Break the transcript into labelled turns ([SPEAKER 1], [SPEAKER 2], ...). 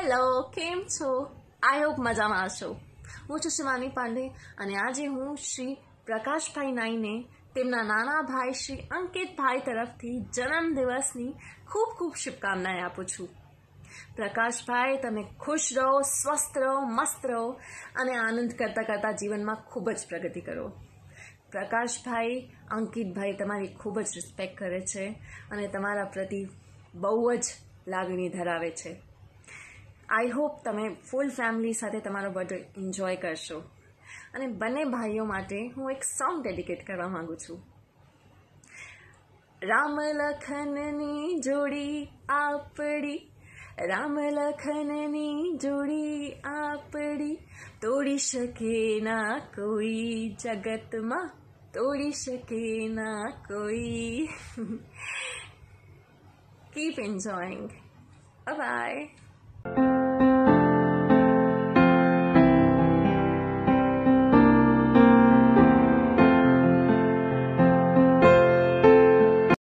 [SPEAKER 1] hello કેમ છો I hope મજામાં છો હું છું શિવાની પાંડે અને આજે હું શ્રી પ્રકાશભાઈ નાઈને તેમના નાના ભાઈ શ્રી અંકિતભાઈ તરફથી જન્મદિવસની ખૂબ ખૂબ શુભકામનાએ આપું છું પ્રકાશભાઈ તમે ખુશ રહો સ્વસ્થ રહો મસ્ત રહો અને આનંદ કરતાં કરતાં જીવનમાં ખૂબ જ પ્રગતિ કરો પ્રકાશભાઈ અંકિતભાઈ તમારી ખૂબ જ રિસ્પેક્ટ કરે છે અને તમારા પ્રતિ બહુ જ લાગણી ધરાવે છે આઈ હોપ તમે ફૂલ ફેમિલી સાથે તમારો બર્થડે એન્જોય કરશો અને બંને ભાઈઓ માટે હું એક સોંગ ડેડિકેટ કરવા માગું છું રામ લખનની જોડી આપડી રામ લખનની જોડી આપડી તોડી શકે ના કોઈ જગતમાં તોડી શકે ના કોઈ કીપ એન્જોઈંગ બાય